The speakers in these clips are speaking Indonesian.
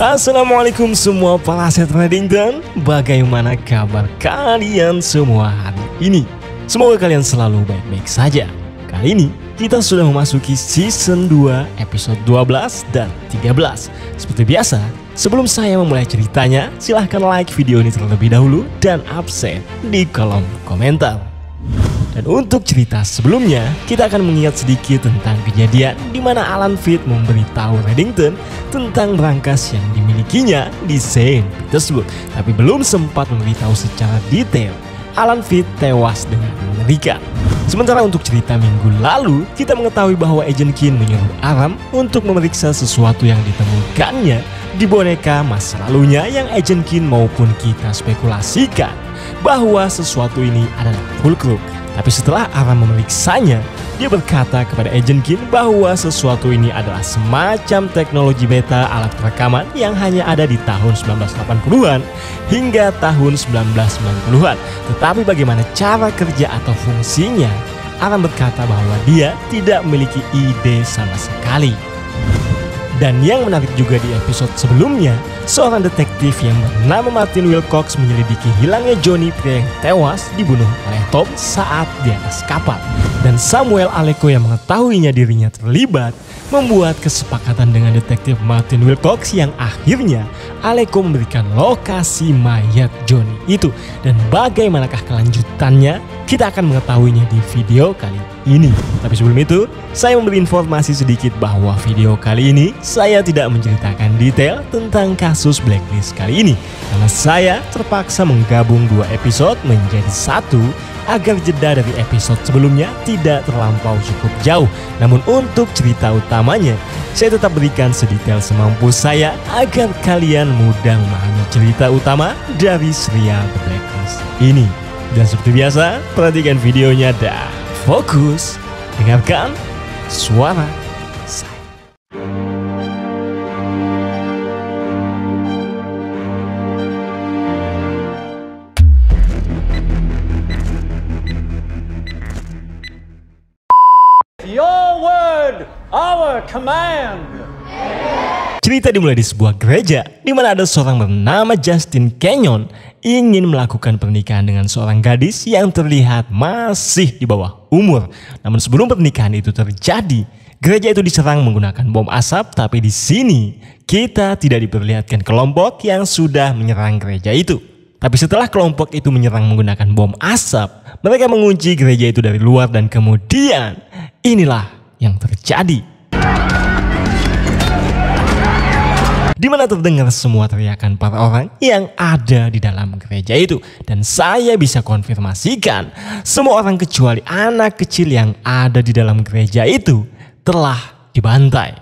Assalamualaikum semua para trading dan Bagaimana kabar kalian semua hari ini? Semoga kalian selalu baik-baik saja Kali ini kita sudah memasuki season 2 episode 12 dan 13 Seperti biasa, sebelum saya memulai ceritanya Silahkan like video ini terlebih dahulu dan absen di kolom komentar dan untuk cerita sebelumnya, kita akan mengingat sedikit tentang kejadian di mana Alan Fit memberitahu Reddington tentang rangkas yang dimilikinya di Saint Petersburg, tapi belum sempat memberitahu secara detail. Alan Fit tewas dengan mengerikan. Sementara untuk cerita minggu lalu, kita mengetahui bahwa Agent Kin menyuruh Aram untuk memeriksa sesuatu yang ditemukannya di boneka masa lalunya yang Agent Kin maupun kita spekulasikan bahwa sesuatu ini adalah Fulcrum. Tapi setelah Aram memeriksanya, dia berkata kepada Agent Kim bahwa sesuatu ini adalah semacam teknologi beta alat rekaman yang hanya ada di tahun 1980-an hingga tahun 1990-an. Tetapi bagaimana cara kerja atau fungsinya? Aram berkata bahwa dia tidak memiliki ide sama sekali. Dan yang menarik juga di episode sebelumnya, seorang detektif yang bernama Martin Wilcox menyelidiki hilangnya Johnny Pria yang tewas dibunuh oleh Tom saat di atas kapal. Dan Samuel Aleko yang mengetahuinya dirinya terlibat, membuat kesepakatan dengan detektif Martin Wilcox yang akhirnya Aleko memberikan lokasi mayat Johnny itu. Dan bagaimanakah kelanjutannya? Kita akan mengetahuinya di video kali ini ini. Tapi sebelum itu, saya memberi informasi sedikit bahwa video kali ini saya tidak menceritakan detail tentang kasus blacklist kali ini. Karena saya terpaksa menggabung dua episode menjadi satu agar jeda dari episode sebelumnya tidak terlampau cukup jauh. Namun untuk cerita utamanya, saya tetap berikan sedetail semampu saya agar kalian mudah memahami cerita utama dari serial The Blacklist ini. Dan seperti biasa, perhatikan videonya dah. Fokus dengarkan suara saya. Your word, our command. Cerita dimulai di sebuah gereja di mana ada seorang bernama Justin Kenyon ingin melakukan pernikahan dengan seorang gadis yang terlihat masih di bawah umur. Namun sebelum pernikahan itu terjadi, gereja itu diserang menggunakan bom asap tapi di sini kita tidak diperlihatkan kelompok yang sudah menyerang gereja itu. Tapi setelah kelompok itu menyerang menggunakan bom asap, mereka mengunci gereja itu dari luar dan kemudian inilah yang terjadi di mana terdengar semua teriakan para orang yang ada di dalam gereja itu. Dan saya bisa konfirmasikan, semua orang kecuali anak kecil yang ada di dalam gereja itu telah dibantai.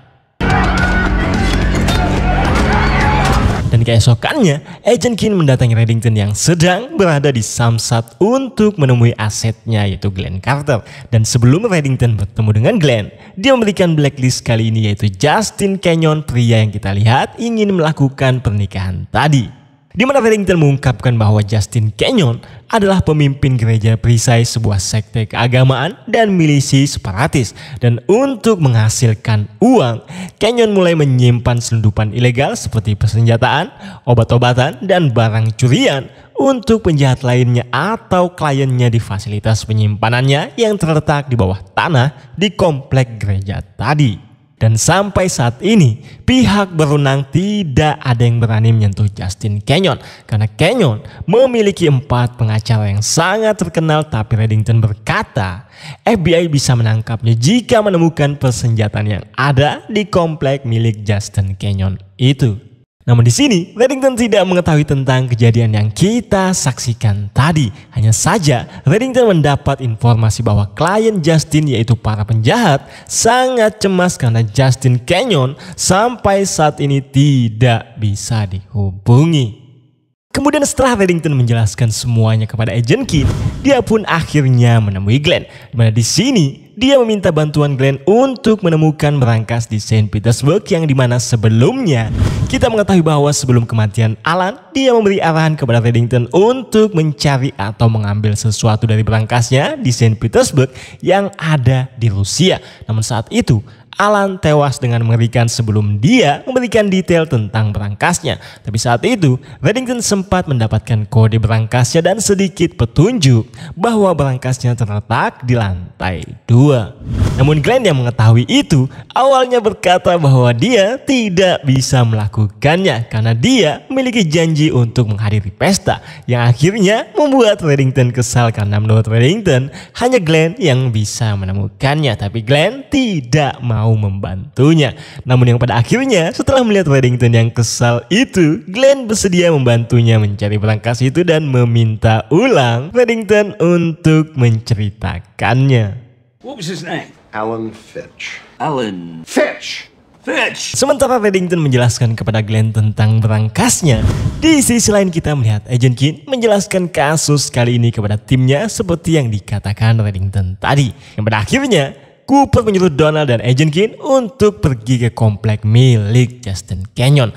Dan keesokannya, Agent Kin mendatangi Reddington yang sedang berada di Samsat untuk menemui asetnya yaitu Glenn Carter. Dan sebelum Reddington bertemu dengan Glenn, dia memberikan blacklist kali ini yaitu Justin Canyon, pria yang kita lihat ingin melakukan pernikahan tadi di mana Reddington mengungkapkan bahwa Justin Kenyon adalah pemimpin gereja perisai sebuah sekte keagamaan dan milisi separatis. Dan untuk menghasilkan uang, Kenyon mulai menyimpan selundupan ilegal seperti persenjataan, obat-obatan, dan barang curian untuk penjahat lainnya atau kliennya di fasilitas penyimpanannya yang terletak di bawah tanah di komplek gereja tadi. Dan sampai saat ini pihak berunang tidak ada yang berani menyentuh Justin Kenyon karena Kenyon memiliki empat pengacara yang sangat terkenal tapi Reddington berkata FBI bisa menangkapnya jika menemukan persenjataan yang ada di komplek milik Justin Kenyon itu. Namun di sini, Reddington tidak mengetahui tentang kejadian yang kita saksikan tadi. Hanya saja, Reddington mendapat informasi bahwa klien Justin yaitu para penjahat sangat cemas karena Justin Canyon sampai saat ini tidak bisa dihubungi. Kemudian setelah Reddington menjelaskan semuanya kepada Agent Kid, dia pun akhirnya menemui Glenn. Dimana di sini dia meminta bantuan Glenn untuk menemukan berangkas di Saint Petersburg yang dimana sebelumnya kita mengetahui bahwa sebelum kematian Alan, dia memberi arahan kepada Reddington untuk mencari atau mengambil sesuatu dari berangkasnya di Saint Petersburg yang ada di Rusia. Namun saat itu, Alan tewas dengan mengerikan sebelum dia memberikan detail tentang berangkasnya. Tapi saat itu, Reddington sempat mendapatkan kode berangkasnya dan sedikit petunjuk bahwa berangkasnya terletak di lantai dua. Namun Glenn yang mengetahui itu awalnya berkata bahwa dia tidak bisa melakukannya karena dia memiliki janji untuk menghadiri pesta yang akhirnya membuat Reddington kesal karena menurut Reddington hanya Glenn yang bisa menemukannya tapi Glenn tidak mau mau membantunya. Namun yang pada akhirnya setelah melihat Paddington yang kesal itu, Glenn bersedia membantunya mencari berangkas itu dan meminta ulang Paddington untuk menceritakannya. What was his name? Alan Fitch. Alan Fitch. Sementara Paddington menjelaskan kepada Glenn tentang berangkasnya, di sisi lain kita melihat Agent Kin menjelaskan kasus kali ini kepada timnya seperti yang dikatakan Paddington tadi. Yang pada akhirnya, Cooper menyuruh Donald dan Agent King untuk pergi ke komplek milik Justin Canyon.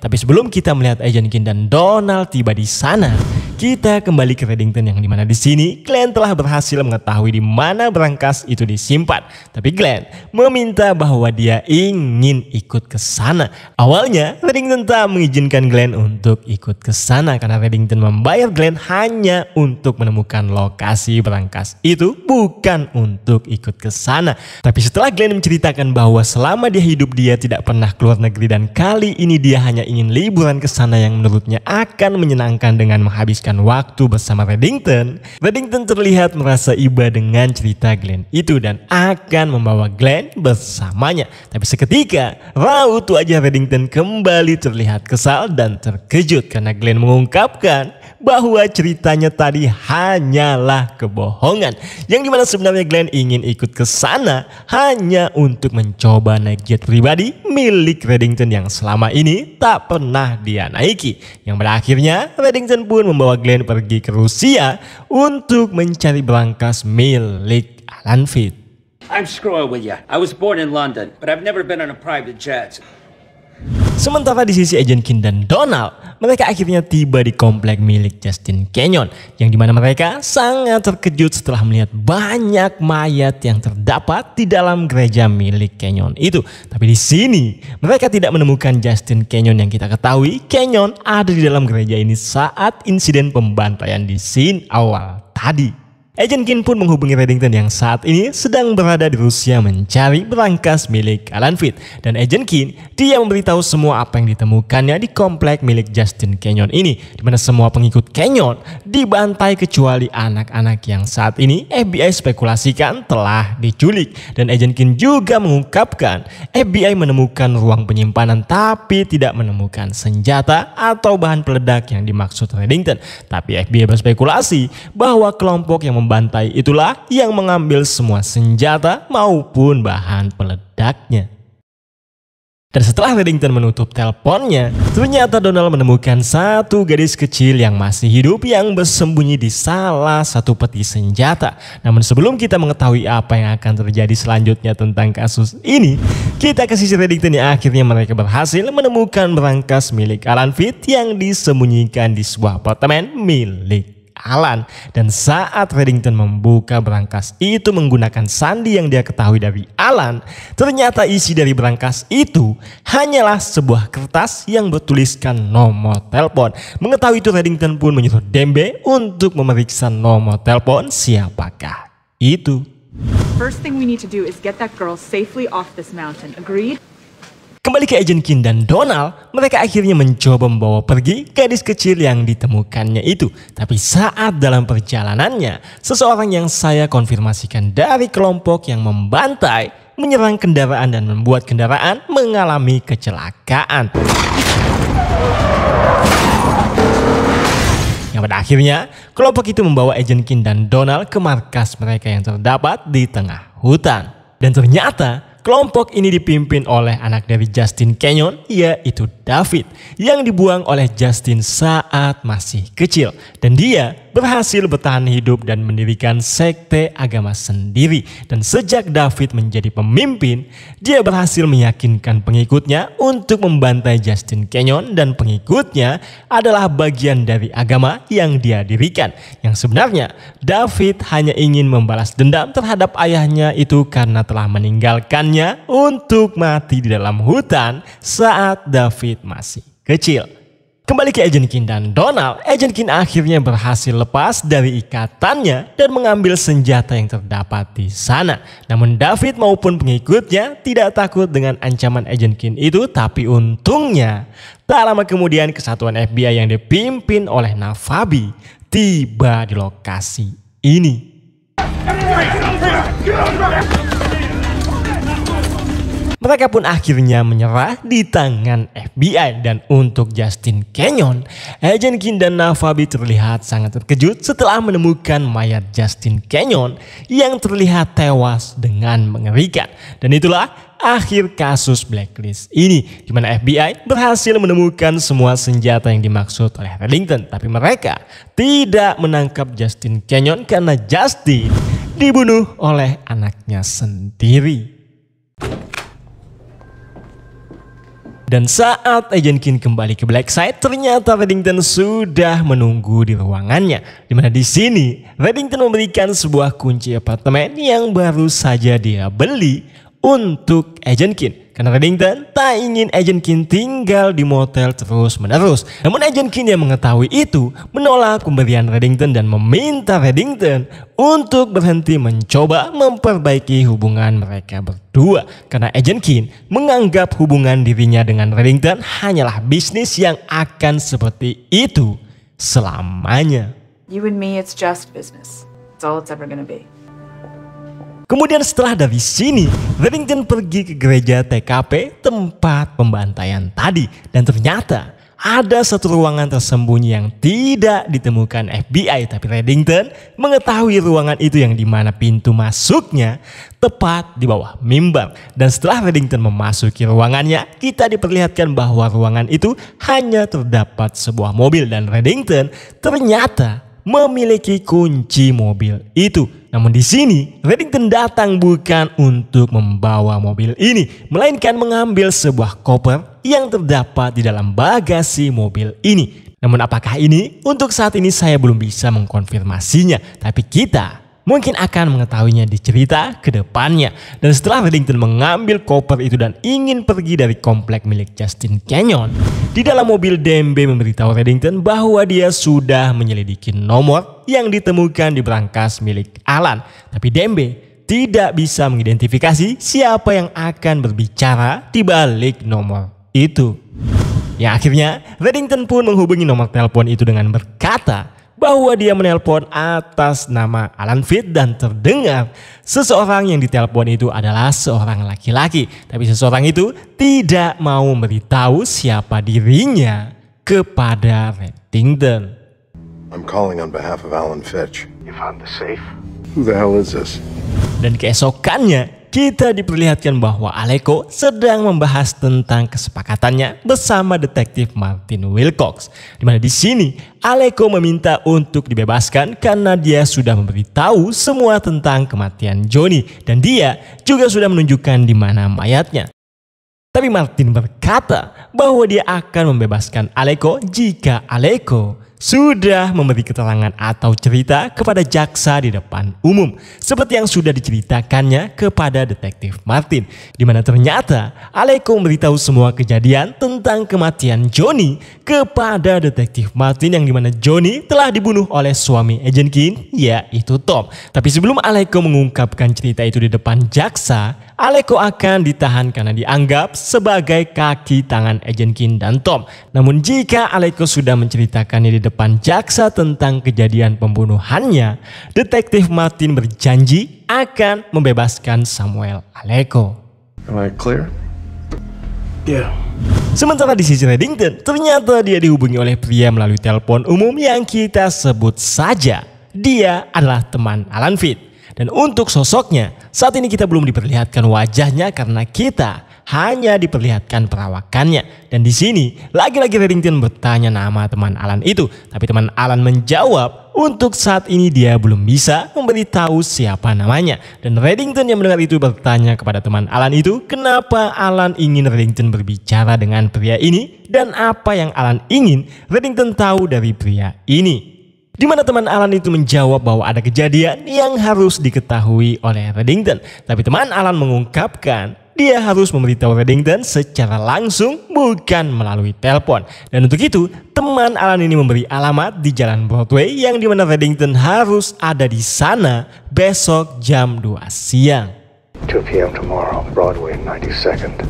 Tapi sebelum kita melihat Agent King dan Donald tiba di sana, kita kembali ke Reddington yang dimana di sini Glenn telah berhasil mengetahui di mana berangkas itu disimpan. Tapi Glenn meminta bahwa dia ingin ikut ke sana. Awalnya Reddington tak mengizinkan Glenn untuk ikut ke sana karena Reddington membayar Glenn hanya untuk menemukan lokasi berangkas itu bukan untuk ikut ke sana. Tapi setelah Glenn menceritakan bahwa selama dia hidup dia tidak pernah keluar negeri dan kali ini dia hanya ingin liburan ke sana yang menurutnya akan menyenangkan dengan menghabiskan menghabiskan waktu bersama Reddington, Reddington terlihat merasa iba dengan cerita Glenn itu dan akan membawa Glenn bersamanya. Tapi seketika, raut wajah Reddington kembali terlihat kesal dan terkejut karena Glenn mengungkapkan bahwa ceritanya tadi hanyalah kebohongan. Yang dimana sebenarnya Glenn ingin ikut ke sana hanya untuk mencoba naik jet pribadi milik Reddington yang selama ini tak pernah dia naiki. Yang pada akhirnya Reddington pun membawa Glenn pergi ke Rusia untuk mencari berangkas milik Alan Fit. I'm screwing with you. Ya. I was born in London, but I've never been on a private jet. Sementara di sisi agent Kin dan Donald, mereka akhirnya tiba di komplek milik Justin Canyon, yang dimana mereka sangat terkejut setelah melihat banyak mayat yang terdapat di dalam gereja milik Canyon itu. Tapi di sini, mereka tidak menemukan Justin Canyon yang kita ketahui. Canyon ada di dalam gereja ini saat insiden pembantaian di scene awal tadi. Agent Kin pun menghubungi Reddington yang saat ini sedang berada di Rusia mencari berangkas milik Alan fit Dan Agent Kin, dia memberitahu semua apa yang ditemukannya di komplek milik Justin Canyon ini. di mana semua pengikut Canyon dibantai kecuali anak-anak yang saat ini FBI spekulasikan telah diculik. Dan Agent Kin juga mengungkapkan FBI menemukan ruang penyimpanan tapi tidak menemukan senjata atau bahan peledak yang dimaksud Reddington. Tapi FBI berspekulasi bahwa kelompok yang Bantai itulah yang mengambil semua senjata maupun bahan peledaknya. Dan setelah Reddington menutup teleponnya, ternyata Donald menemukan satu gadis kecil yang masih hidup yang bersembunyi di salah satu peti senjata. Namun sebelum kita mengetahui apa yang akan terjadi selanjutnya tentang kasus ini, kita ke sisi Reddington yang akhirnya mereka berhasil menemukan berangkas milik Alan Fit yang disembunyikan di sebuah apartemen milik Alan. Dan saat Reddington membuka berangkas itu menggunakan sandi yang dia ketahui dari Alan, ternyata isi dari berangkas itu hanyalah sebuah kertas yang bertuliskan nomor telepon. Mengetahui itu Reddington pun menyuruh Dembe untuk memeriksa nomor telepon siapakah itu. First thing we need to do is get that girl safely off this mountain. Agreed? Kembali ke agen Kin dan Donald, mereka akhirnya mencoba membawa pergi gadis kecil yang ditemukannya itu. Tapi saat dalam perjalanannya, seseorang yang saya konfirmasikan dari kelompok yang membantai menyerang kendaraan dan membuat kendaraan mengalami kecelakaan. Yang pada akhirnya, kelompok itu membawa agen Kin dan Donald ke markas mereka yang terdapat di tengah hutan. Dan ternyata Kelompok ini dipimpin oleh anak dari Justin Kenyon, yaitu David, yang dibuang oleh Justin saat masih kecil. Dan dia berhasil bertahan hidup dan mendirikan sekte agama sendiri. Dan sejak David menjadi pemimpin, dia berhasil meyakinkan pengikutnya untuk membantai Justin Kenyon dan pengikutnya adalah bagian dari agama yang dia dirikan. Yang sebenarnya David hanya ingin membalas dendam terhadap ayahnya itu karena telah meninggalkannya untuk mati di dalam hutan saat David masih kecil. Kembali ke Agent Kin dan Donald, Agent Kin akhirnya berhasil lepas dari ikatannya dan mengambil senjata yang terdapat di sana. Namun David maupun pengikutnya tidak takut dengan ancaman Agent Kin itu tapi untungnya tak lama kemudian kesatuan FBI yang dipimpin oleh Navabi tiba di lokasi ini. Mereka pun akhirnya menyerah di tangan FBI dan untuk Justin Kenyon, agen Kin dan Navabi terlihat sangat terkejut setelah menemukan mayat Justin Kenyon yang terlihat tewas dengan mengerikan. Dan itulah akhir kasus blacklist ini di mana FBI berhasil menemukan semua senjata yang dimaksud oleh Reddington tapi mereka tidak menangkap Justin Kenyon karena Justin dibunuh oleh anaknya sendiri. Dan saat Agent Kin kembali ke Black Blackside, ternyata Reddington sudah menunggu di ruangannya. Dimana di sini, Reddington memberikan sebuah kunci apartemen yang baru saja dia beli untuk Agent Kin. Karena Reddington tak ingin Agent Kin tinggal di motel terus-menerus. Namun Agent Kin yang mengetahui itu menolak pemberian Reddington dan meminta Reddington untuk berhenti mencoba memperbaiki hubungan mereka berdua. Karena Agent Kin menganggap hubungan dirinya dengan Reddington hanyalah bisnis yang akan seperti itu selamanya. You and me, it's just business. It's all it's ever gonna be. Kemudian setelah dari sini, Remington pergi ke gereja TKP tempat pembantaian tadi. Dan ternyata ada satu ruangan tersembunyi yang tidak ditemukan FBI tapi Reddington mengetahui ruangan itu yang dimana pintu masuknya tepat di bawah mimbar dan setelah Reddington memasuki ruangannya kita diperlihatkan bahwa ruangan itu hanya terdapat sebuah mobil dan Reddington ternyata memiliki kunci mobil itu. Namun di sini, Reddington datang bukan untuk membawa mobil ini, melainkan mengambil sebuah koper yang terdapat di dalam bagasi mobil ini. Namun apakah ini? Untuk saat ini saya belum bisa mengkonfirmasinya, tapi kita mungkin akan mengetahuinya di cerita kedepannya. Dan setelah Reddington mengambil koper itu dan ingin pergi dari komplek milik Justin Canyon, di dalam mobil Dembe memberitahu Reddington bahwa dia sudah menyelidiki nomor yang ditemukan di brankas milik Alan. Tapi Dembe tidak bisa mengidentifikasi siapa yang akan berbicara di balik nomor itu. Ya akhirnya Reddington pun menghubungi nomor telepon itu dengan berkata bahwa dia menelpon atas nama Alan Fit dan terdengar seseorang yang ditelepon itu adalah seorang laki-laki. Tapi seseorang itu tidak mau memberitahu siapa dirinya kepada Reddington. I'm calling on behalf of Alan Fitch. You found the safe? Who the hell is this? Dan keesokannya, kita diperlihatkan bahwa Aleko sedang membahas tentang kesepakatannya bersama detektif Martin Wilcox. Dimana di sini Aleko meminta untuk dibebaskan karena dia sudah memberitahu semua tentang kematian Johnny dan dia juga sudah menunjukkan di mana mayatnya. Tapi Martin berkata bahwa dia akan membebaskan Aleko jika Aleko sudah memberi keterangan atau cerita kepada jaksa di depan umum, seperti yang sudah diceritakannya kepada detektif Martin, di mana ternyata Aleko memberitahu semua kejadian tentang kematian Johnny kepada detektif Martin yang dimana Johnny telah dibunuh oleh suami Agent Kim yaitu Tom. Tapi sebelum Aleko mengungkapkan cerita itu di depan jaksa, Aleko akan ditahan karena dianggap sebagai kaki tangan Agent Kim dan Tom. Namun jika Aleko sudah menceritakannya di depan depan jaksa tentang kejadian pembunuhannya, detektif Martin berjanji akan membebaskan Samuel Aleko. Am I clear? Yeah. Sementara di sisi Reddington, ternyata dia dihubungi oleh pria melalui telepon umum yang kita sebut saja. Dia adalah teman Alan Fit. Dan untuk sosoknya, saat ini kita belum diperlihatkan wajahnya karena kita hanya diperlihatkan perawakannya. Dan di sini lagi-lagi Reddington bertanya nama teman Alan itu, tapi teman Alan menjawab untuk saat ini dia belum bisa memberitahu siapa namanya. Dan Reddington yang mendengar itu bertanya kepada teman Alan itu, kenapa Alan ingin Reddington berbicara dengan pria ini dan apa yang Alan ingin Reddington tahu dari pria ini di mana teman Alan itu menjawab bahwa ada kejadian yang harus diketahui oleh Reddington. Tapi teman Alan mengungkapkan dia harus memberitahu Reddington secara langsung bukan melalui telepon. Dan untuk itu, teman Alan ini memberi alamat di jalan Broadway yang dimana Reddington harus ada di sana besok jam 2 siang. 2 p.m. tomorrow, Broadway 92nd.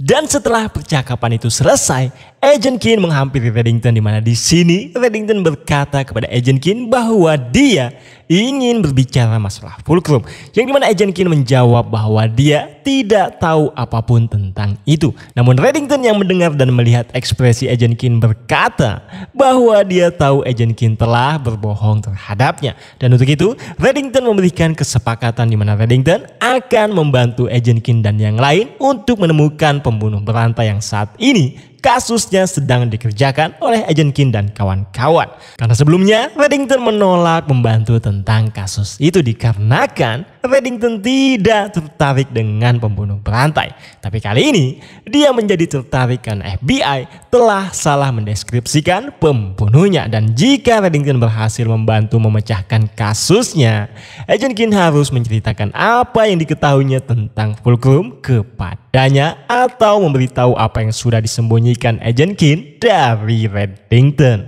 Dan setelah percakapan itu selesai, Agent Kin menghampiri Reddington di mana di sini Reddington berkata kepada Agent Kin bahwa dia ingin berbicara masalah fulcrum yang dimana agent Kin menjawab bahwa dia tidak tahu apapun tentang itu. Namun Reddington yang mendengar dan melihat ekspresi agent Kin berkata bahwa dia tahu agent Kin telah berbohong terhadapnya. Dan untuk itu Reddington memberikan kesepakatan di mana Reddington akan membantu agent Kin dan yang lain untuk menemukan pembunuh berantai yang saat ini kasusnya sedang dikerjakan oleh agen Kin dan kawan-kawan. Karena sebelumnya, Reddington menolak membantu tentang kasus itu dikarenakan Reddington tidak tertarik dengan pembunuh berantai. Tapi kali ini, dia menjadi tertarik karena FBI telah salah mendeskripsikan pembunuhnya. Dan jika Reddington berhasil membantu memecahkan kasusnya, agen Kin harus menceritakan apa yang diketahuinya tentang Fulcrum kepadanya atau memberitahu apa yang sudah disembunyikan menyembunyikan Agent Kin dari Reddington.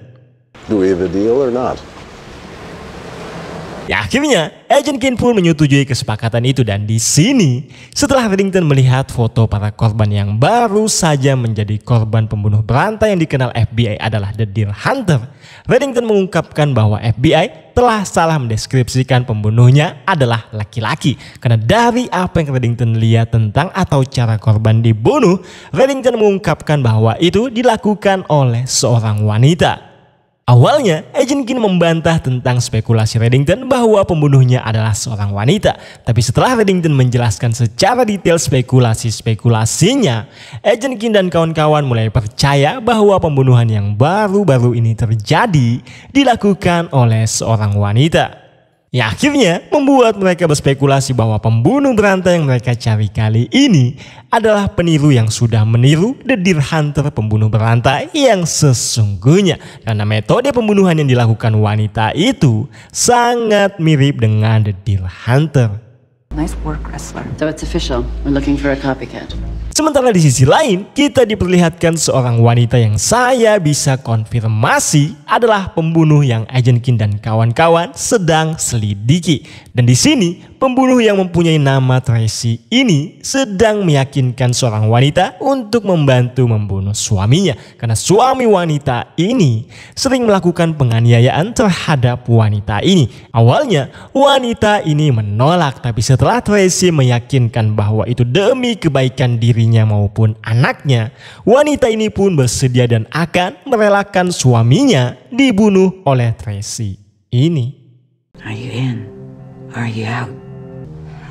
Do we have a deal or not? Ya akhirnya, Agent Kin pun menyetujui kesepakatan itu dan di sini, setelah Reddington melihat foto para korban yang baru saja menjadi korban pembunuh berantai yang dikenal FBI adalah The Deer Hunter, Reddington mengungkapkan bahwa FBI telah salah mendeskripsikan pembunuhnya adalah laki-laki. Karena dari apa yang Reddington lihat tentang atau cara korban dibunuh, Reddington mengungkapkan bahwa itu dilakukan oleh seorang wanita. Awalnya, Agent Kin membantah tentang spekulasi Reddington bahwa pembunuhnya adalah seorang wanita. Tapi setelah Reddington menjelaskan secara detail spekulasi-spekulasinya, Agent Kin dan kawan-kawan mulai percaya bahwa pembunuhan yang baru-baru ini terjadi dilakukan oleh seorang wanita yang akhirnya membuat mereka berspekulasi bahwa pembunuh berantai yang mereka cari kali ini adalah peniru yang sudah meniru The Deer Hunter pembunuh berantai yang sesungguhnya. Karena metode pembunuhan yang dilakukan wanita itu sangat mirip dengan The Deer Hunter. Nice work, wrestler. So it's official. We're looking for a copycat. Sementara di sisi lain, kita diperlihatkan seorang wanita yang saya bisa konfirmasi adalah pembunuh yang Agent Kim dan kawan-kawan sedang selidiki. Dan di sini Pembunuh yang mempunyai nama Tracy ini sedang meyakinkan seorang wanita untuk membantu membunuh suaminya karena suami wanita ini sering melakukan penganiayaan terhadap wanita ini. Awalnya wanita ini menolak tapi setelah Tracy meyakinkan bahwa itu demi kebaikan dirinya maupun anaknya, wanita ini pun bersedia dan akan merelakan suaminya dibunuh oleh Tracy ini. Are you in? Are you out?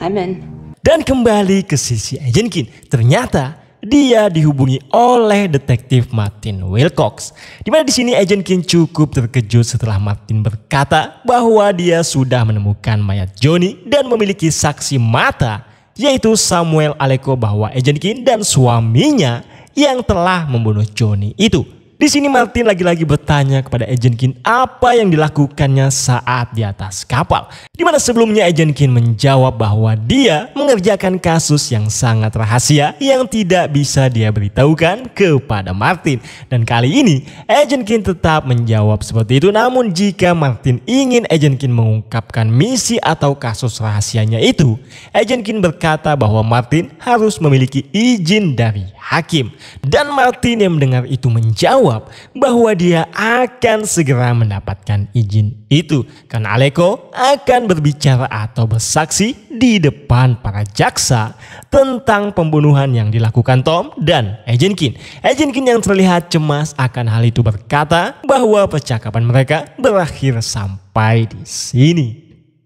Amin. Dan kembali ke sisi Agent Kin, Ternyata dia dihubungi oleh detektif Martin Wilcox. Dimana di sini Agent King cukup terkejut setelah Martin berkata bahwa dia sudah menemukan mayat Johnny dan memiliki saksi mata yaitu Samuel Aleko bahwa Agent King dan suaminya yang telah membunuh Johnny itu di sini Martin lagi-lagi bertanya kepada Agent Kin apa yang dilakukannya saat di atas kapal. Di mana sebelumnya Agent Kin menjawab bahwa dia mengerjakan kasus yang sangat rahasia yang tidak bisa dia beritahukan kepada Martin. Dan kali ini Agent Kin tetap menjawab seperti itu. Namun jika Martin ingin Agent Kin mengungkapkan misi atau kasus rahasianya itu, Agent Kin berkata bahwa Martin harus memiliki izin dari hakim. Dan Martin yang mendengar itu menjawab menjawab bahwa dia akan segera mendapatkan izin itu karena Aleko akan berbicara atau bersaksi di depan para jaksa tentang pembunuhan yang dilakukan Tom dan Agent Kin. Agent Kin yang terlihat cemas akan hal itu berkata bahwa percakapan mereka berakhir sampai di sini.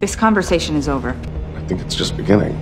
This conversation is over. I think it's just beginning.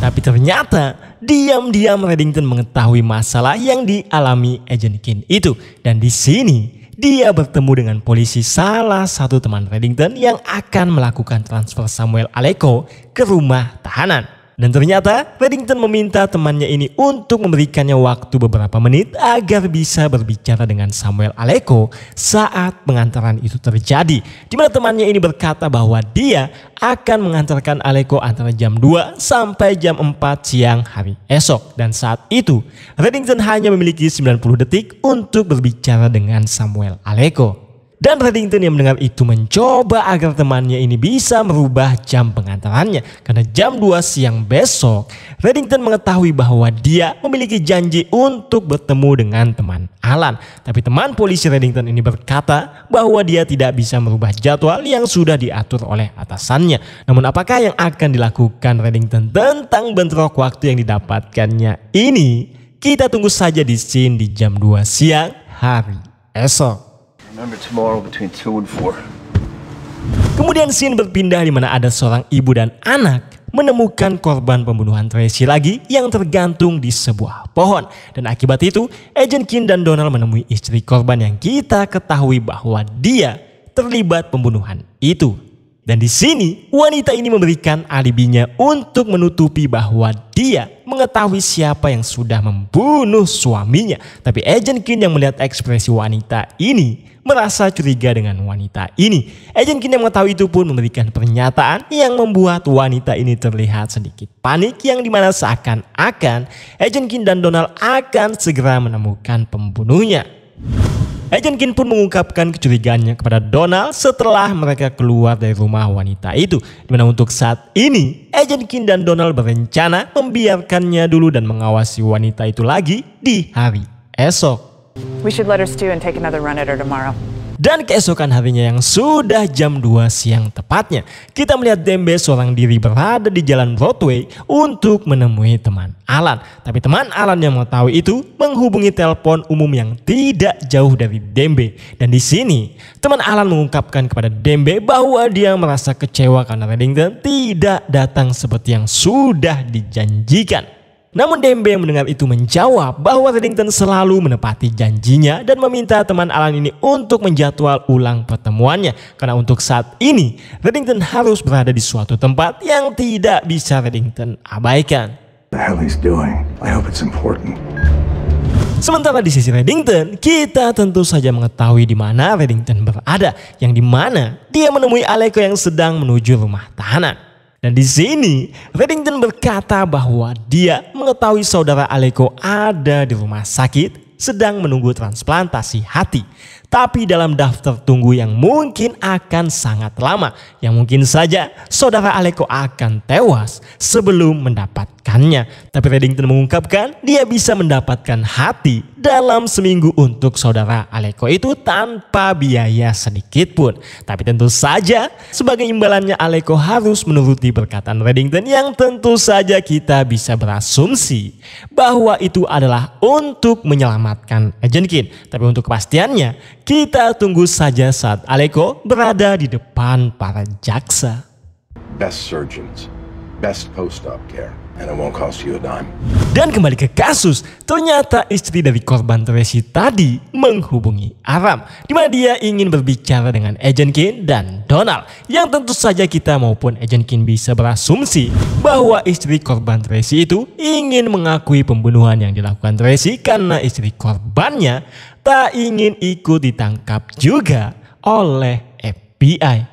Tapi ternyata diam-diam Reddington mengetahui masalah yang dialami Agent Kin itu. Dan di sini dia bertemu dengan polisi salah satu teman Reddington yang akan melakukan transfer Samuel Aleko ke rumah tahanan. Dan ternyata Paddington meminta temannya ini untuk memberikannya waktu beberapa menit agar bisa berbicara dengan Samuel Aleko saat pengantaran itu terjadi. Di mana temannya ini berkata bahwa dia akan mengantarkan Aleko antara jam 2 sampai jam 4 siang hari esok. Dan saat itu Reddington hanya memiliki 90 detik untuk berbicara dengan Samuel Aleko. Dan Reddington yang mendengar itu mencoba agar temannya ini bisa merubah jam pengantarannya. Karena jam 2 siang besok, Reddington mengetahui bahwa dia memiliki janji untuk bertemu dengan teman Alan. Tapi teman polisi Reddington ini berkata bahwa dia tidak bisa merubah jadwal yang sudah diatur oleh atasannya. Namun apakah yang akan dilakukan Reddington tentang bentrok waktu yang didapatkannya ini? Kita tunggu saja di scene di jam 2 siang hari esok. Kemudian scene berpindah di mana ada seorang ibu dan anak menemukan korban pembunuhan Tracy lagi yang tergantung di sebuah pohon. Dan akibat itu, Agent Kin dan Donald menemui istri korban yang kita ketahui bahwa dia terlibat pembunuhan itu. Dan di sini wanita ini memberikan alibinya untuk menutupi bahwa dia mengetahui siapa yang sudah membunuh suaminya. Tapi Agent Kim yang melihat ekspresi wanita ini merasa curiga dengan wanita ini. Agent Kim yang mengetahui itu pun memberikan pernyataan yang membuat wanita ini terlihat sedikit panik yang dimana seakan-akan Agent Kim dan Donald akan segera menemukan pembunuhnya. Agent Kin pun mengungkapkan kecurigaannya kepada Donald setelah mereka keluar dari rumah wanita itu. Dimana untuk saat ini, Agent Kin dan Donald berencana membiarkannya dulu dan mengawasi wanita itu lagi di hari esok. We should let her stew and take another run at her tomorrow. Dan keesokan harinya yang sudah jam 2 siang tepatnya, kita melihat Dembe seorang diri berada di jalan Broadway untuk menemui teman Alan. Tapi teman Alan yang mengetahui itu menghubungi telepon umum yang tidak jauh dari Dembe. Dan di sini, teman Alan mengungkapkan kepada Dembe bahwa dia merasa kecewa karena Reddington tidak datang seperti yang sudah dijanjikan. Namun Dembe yang mendengar itu menjawab bahwa Reddington selalu menepati janjinya dan meminta teman Alan ini untuk menjadwal ulang pertemuannya. Karena untuk saat ini Reddington harus berada di suatu tempat yang tidak bisa Reddington abaikan. Sementara di sisi Reddington, kita tentu saja mengetahui di mana Reddington berada, yang di mana dia menemui Aleko yang sedang menuju rumah tahanan. Dan di sini Reddington berkata bahwa dia mengetahui saudara Aleko ada di rumah sakit sedang menunggu transplantasi hati. Tapi dalam daftar tunggu yang mungkin akan sangat lama, yang mungkin saja saudara Aleko akan tewas sebelum mendapat mendapatkannya. Tapi Reddington mengungkapkan dia bisa mendapatkan hati dalam seminggu untuk saudara Aleko itu tanpa biaya sedikit pun. Tapi tentu saja sebagai imbalannya Aleko harus menuruti perkataan Reddington yang tentu saja kita bisa berasumsi bahwa itu adalah untuk menyelamatkan Jenkin. Tapi untuk kepastiannya kita tunggu saja saat Aleko berada di depan para jaksa. Best surgeons, best post-op care and it won't cost you a dime. Dan kembali ke kasus, ternyata istri dari korban Tracy tadi menghubungi Aram, di mana dia ingin berbicara dengan Agent Kin dan Donald, yang tentu saja kita maupun Agent Kin bisa berasumsi bahwa istri korban Tracy itu ingin mengakui pembunuhan yang dilakukan Tracy karena istri korbannya tak ingin ikut ditangkap juga oleh FBI.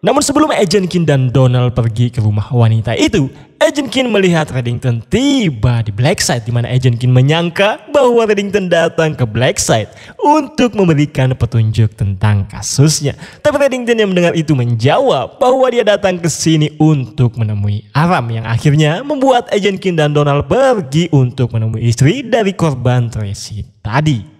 Namun sebelum Agent Kin dan Donald pergi ke rumah wanita itu, Agent Kin melihat Reddington tiba di Blackside di mana Agent Kin menyangka bahwa Reddington datang ke Blackside untuk memberikan petunjuk tentang kasusnya. Tapi Reddington yang mendengar itu menjawab bahwa dia datang ke sini untuk menemui Aram yang akhirnya membuat Agent Kin dan Donald pergi untuk menemui istri dari korban Tracy tadi.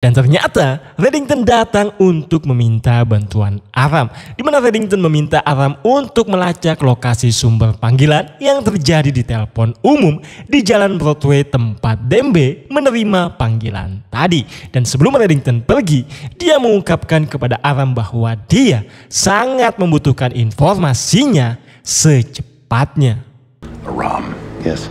Dan ternyata Reddington datang untuk meminta bantuan Aram. Di mana Reddington meminta Aram untuk melacak lokasi sumber panggilan yang terjadi di telepon umum di jalan Broadway tempat Dembe menerima panggilan tadi. Dan sebelum Reddington pergi, dia mengungkapkan kepada Aram bahwa dia sangat membutuhkan informasinya secepatnya. Aram, yes.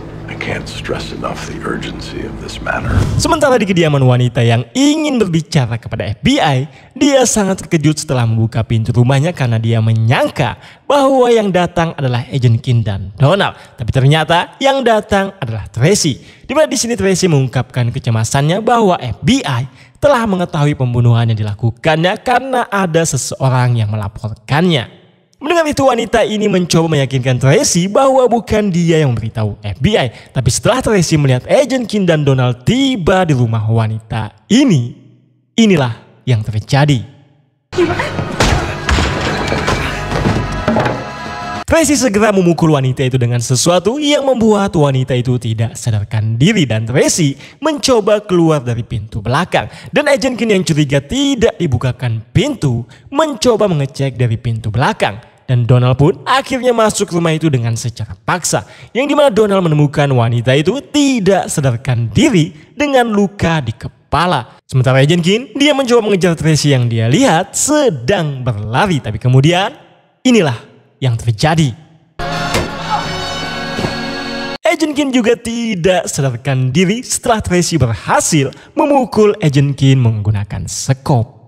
Sementara di kediaman wanita yang ingin berbicara kepada FBI, dia sangat terkejut setelah membuka pintu rumahnya karena dia menyangka bahwa yang datang adalah agen Kim dan Donald. Tapi ternyata yang datang adalah Tracy. Di mana di sini Tracy mengungkapkan kecemasannya bahwa FBI telah mengetahui pembunuhan yang dilakukannya karena ada seseorang yang melaporkannya. Mendengar itu wanita ini mencoba meyakinkan Tracy bahwa bukan dia yang memberitahu FBI. Tapi setelah Tracy melihat agent Kim dan Donald tiba di rumah wanita ini, inilah yang terjadi. Tracy segera memukul wanita itu dengan sesuatu yang membuat wanita itu tidak sadarkan diri dan Tracy mencoba keluar dari pintu belakang. Dan agent Kim yang curiga tidak dibukakan pintu mencoba mengecek dari pintu belakang. Dan Donald pun akhirnya masuk rumah itu dengan secara paksa. Yang dimana Donald menemukan wanita itu tidak sadarkan diri dengan luka di kepala. Sementara Agent Kin, dia mencoba mengejar Tracy yang dia lihat sedang berlari. Tapi kemudian inilah yang terjadi. Agent Kin juga tidak sadarkan diri setelah Tracy berhasil memukul Agent Kin menggunakan sekop.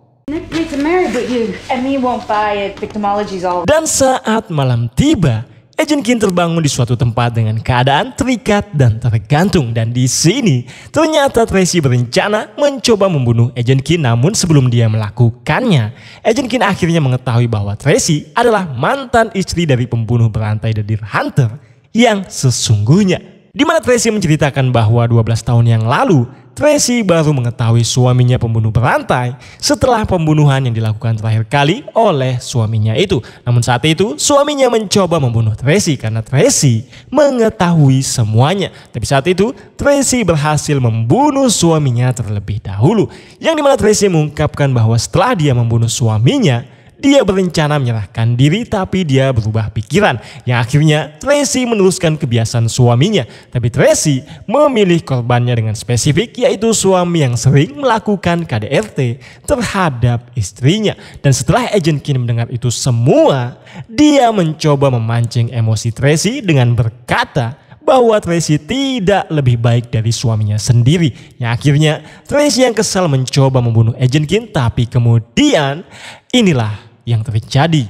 Dan saat malam tiba, Ejen Kin terbangun di suatu tempat dengan keadaan terikat dan tergantung dan di sini ternyata Tracy berencana mencoba membunuh Ejen Kin namun sebelum dia melakukannya Ejen Kin akhirnya mengetahui bahwa Tracy adalah mantan istri dari pembunuh berantai The Deer Hunter yang sesungguhnya Dimana Tracy menceritakan bahwa 12 tahun yang lalu Tracy baru mengetahui suaminya pembunuh berantai setelah pembunuhan yang dilakukan terakhir kali oleh suaminya itu. Namun saat itu suaminya mencoba membunuh Tracy karena Tracy mengetahui semuanya. Tapi saat itu Tracy berhasil membunuh suaminya terlebih dahulu. Yang dimana Tracy mengungkapkan bahwa setelah dia membunuh suaminya, dia berencana menyerahkan diri tapi dia berubah pikiran yang akhirnya Tracy meneruskan kebiasaan suaminya. Tapi Tracy memilih korbannya dengan spesifik yaitu suami yang sering melakukan KDRT terhadap istrinya. Dan setelah Agent Kim mendengar itu semua, dia mencoba memancing emosi Tracy dengan berkata bahwa Tracy tidak lebih baik dari suaminya sendiri. Yang akhirnya Tracy yang kesal mencoba membunuh Agent Kim tapi kemudian inilah yang terjadi.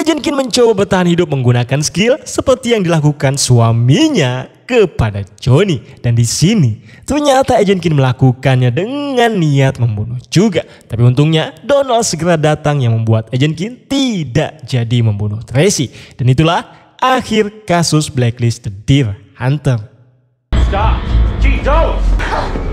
Agent Kin mencoba bertahan hidup menggunakan skill seperti yang dilakukan suaminya kepada Johnny. Dan di sini ternyata Agent Kin melakukannya dengan niat membunuh juga. Tapi untungnya Donald segera datang yang membuat Agent Kin tidak jadi membunuh Tracy. Dan itulah akhir kasus Blacklist The Deer Hunter. Stop! Gee, don't!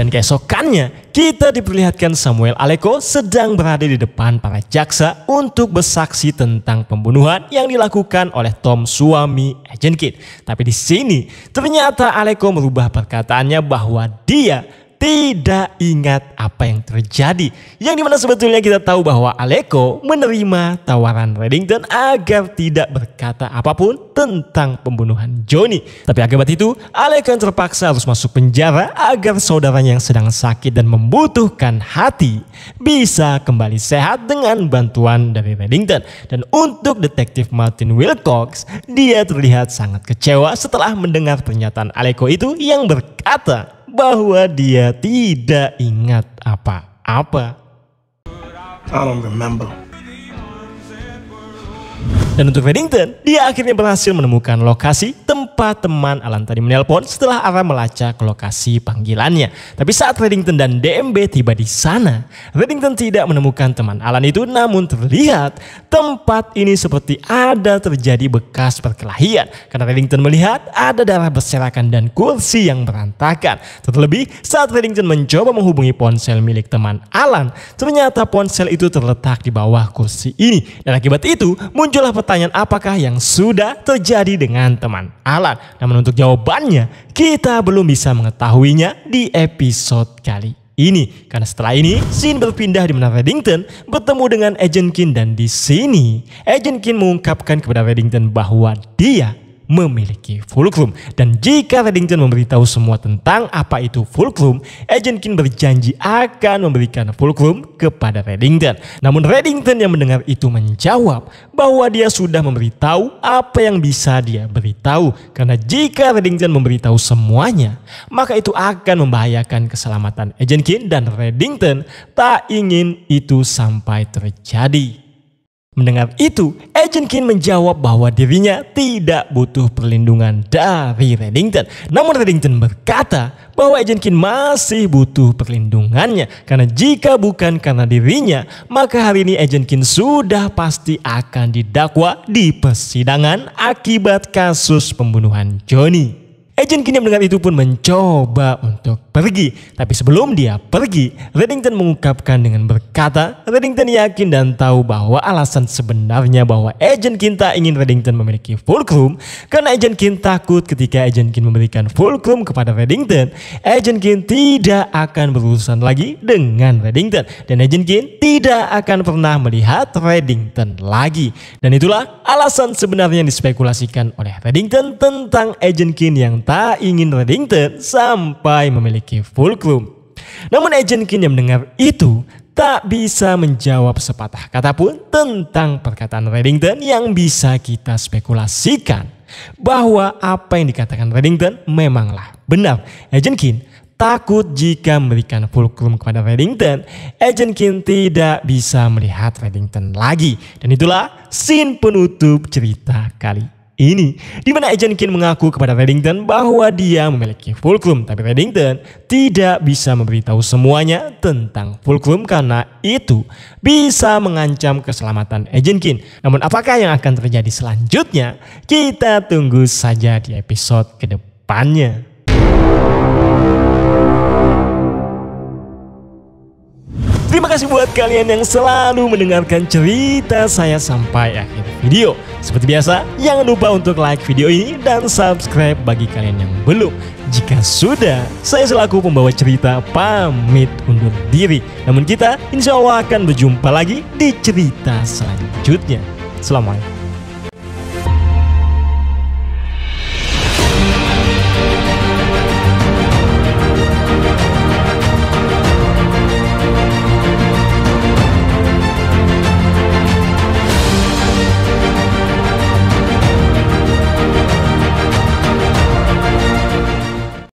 Dan keesokannya kita diperlihatkan Samuel Aleko sedang berada di depan para jaksa untuk bersaksi tentang pembunuhan yang dilakukan oleh Tom suami Agent Kid. Tapi di sini ternyata Aleko merubah perkataannya bahwa dia tidak ingat apa yang terjadi. Yang dimana sebetulnya kita tahu bahwa Aleko menerima tawaran Reddington agar tidak berkata apapun tentang pembunuhan Johnny. Tapi akibat itu, Aleko yang terpaksa harus masuk penjara agar saudaranya yang sedang sakit dan membutuhkan hati bisa kembali sehat dengan bantuan dari Reddington. Dan untuk detektif Martin Wilcox, dia terlihat sangat kecewa setelah mendengar pernyataan Aleko itu yang berkata, bahwa dia tidak ingat apa-apa. I don't remember. Dan untuk Paddington, dia akhirnya berhasil menemukan lokasi tempat teman Alan tadi menelpon setelah Ara melacak lokasi panggilannya. Tapi saat Reddington dan DMB tiba di sana, Reddington tidak menemukan teman Alan itu namun terlihat tempat ini seperti ada terjadi bekas perkelahian. Karena Reddington melihat ada darah berserakan dan kursi yang berantakan. Terlebih saat Reddington mencoba menghubungi ponsel milik teman Alan, ternyata ponsel itu terletak di bawah kursi ini. Dan akibat itu muncullah peta pertanyaan apakah yang sudah terjadi dengan teman Alan. Namun untuk jawabannya, kita belum bisa mengetahuinya di episode kali ini. Karena setelah ini, Shin berpindah di mana Reddington bertemu dengan Agent Kin dan di sini Agent Kin mengungkapkan kepada Reddington bahwa dia memiliki fulcrum. Dan jika Reddington memberitahu semua tentang apa itu fulcrum, Agent Kin berjanji akan memberikan fulcrum kepada Reddington. Namun Reddington yang mendengar itu menjawab bahwa dia sudah memberitahu apa yang bisa dia beritahu. Karena jika Reddington memberitahu semuanya, maka itu akan membahayakan keselamatan Agent Kin dan Reddington tak ingin itu sampai terjadi. Mendengar itu, Agent Kin menjawab bahwa dirinya tidak butuh perlindungan dari Reddington. Namun Reddington berkata bahwa Agent Kin masih butuh perlindungannya karena jika bukan karena dirinya, maka hari ini Agent Kin sudah pasti akan didakwa di persidangan akibat kasus pembunuhan Johnny. Agent Kin yang mendengar itu pun mencoba untuk pergi. Tapi sebelum dia pergi, Reddington mengungkapkan dengan berkata, Reddington yakin dan tahu bahwa alasan sebenarnya bahwa Agent Kinta ingin Reddington memiliki full fulcrum karena Agent Kin takut ketika Agent Kin memberikan full fulcrum kepada Reddington, Agent Kin tidak akan berurusan lagi dengan Reddington dan Agent Kin tidak akan pernah melihat Reddington lagi. Dan itulah alasan sebenarnya yang dispekulasikan oleh Reddington tentang Agent Kin yang tak ingin Reddington sampai memiliki memiliki fulcrum. Namun Agent Kin yang mendengar itu tak bisa menjawab sepatah kata pun tentang perkataan Reddington yang bisa kita spekulasikan bahwa apa yang dikatakan Reddington memanglah benar. Agent Kin takut jika memberikan Full fulcrum kepada Reddington, Agent Kin tidak bisa melihat Reddington lagi. Dan itulah scene penutup cerita kali ini ini, di mana Agent Kin mengaku kepada Reddington bahwa dia memiliki Fulcrum, tapi Reddington tidak bisa memberitahu semuanya tentang Fulcrum karena itu bisa mengancam keselamatan Agent Kin. Namun apakah yang akan terjadi selanjutnya? Kita tunggu saja di episode kedepannya. Terima kasih buat kalian yang selalu mendengarkan cerita saya sampai akhir video. Seperti biasa, jangan lupa untuk like video ini dan subscribe bagi kalian yang belum. Jika sudah, saya selaku pembawa cerita pamit undur diri. Namun kita insya Allah akan berjumpa lagi di cerita selanjutnya. Selamat.